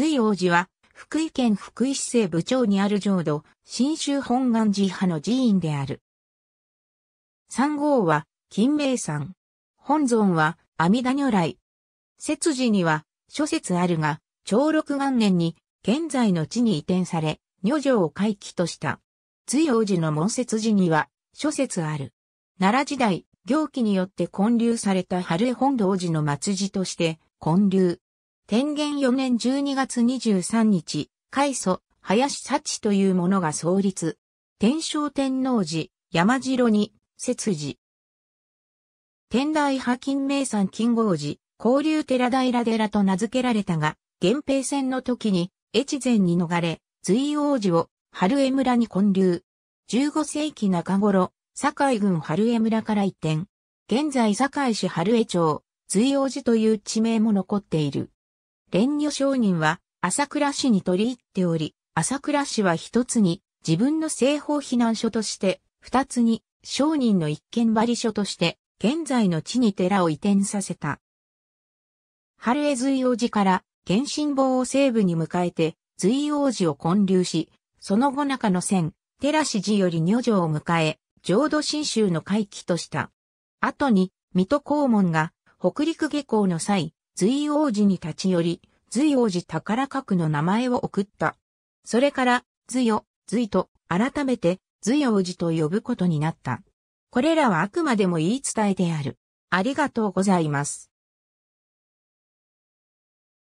隋王子は、福井県福井市政部長にある浄土、新州本願寺派の寺院である。三号は、金明山。本尊は、阿弥陀如来。節寺には、諸説あるが、長六元年に、現在の地に移転され、女城を回帰とした。隋王子の門節寺には、諸説ある。奈良時代、行基によって建立された春江本堂寺の末寺として、建立。天元4年12月23日、開祖、林幸という者が創立。天正天皇寺、山城に、節寺。天台派金名山金剛寺、交流寺平寺と名付けられたが、源平戦の時に、越前に逃れ、随王寺を、春江村に建立。15世紀中頃、堺郡春江村から移転。現在堺市春江町、随王寺という地名も残っている。蓮如上人は朝倉市に取り入っており、朝倉市は一つに自分の西方避難所として、二つに商人の一軒張り所として、現在の地に寺を移転させた。春江随王寺から原神坊を西部に迎えて、随王寺を建立し、その後中の線、寺市寺より女女を迎え、浄土真宗の回帰とした。後に、水戸黄門が北陸下校の際、隋王子に立ち寄り、隋王子宝格の名前を送った。それから、隋を、隋と、改めて、隋王子と呼ぶことになった。これらはあくまでも言い伝えである。ありがとうございます。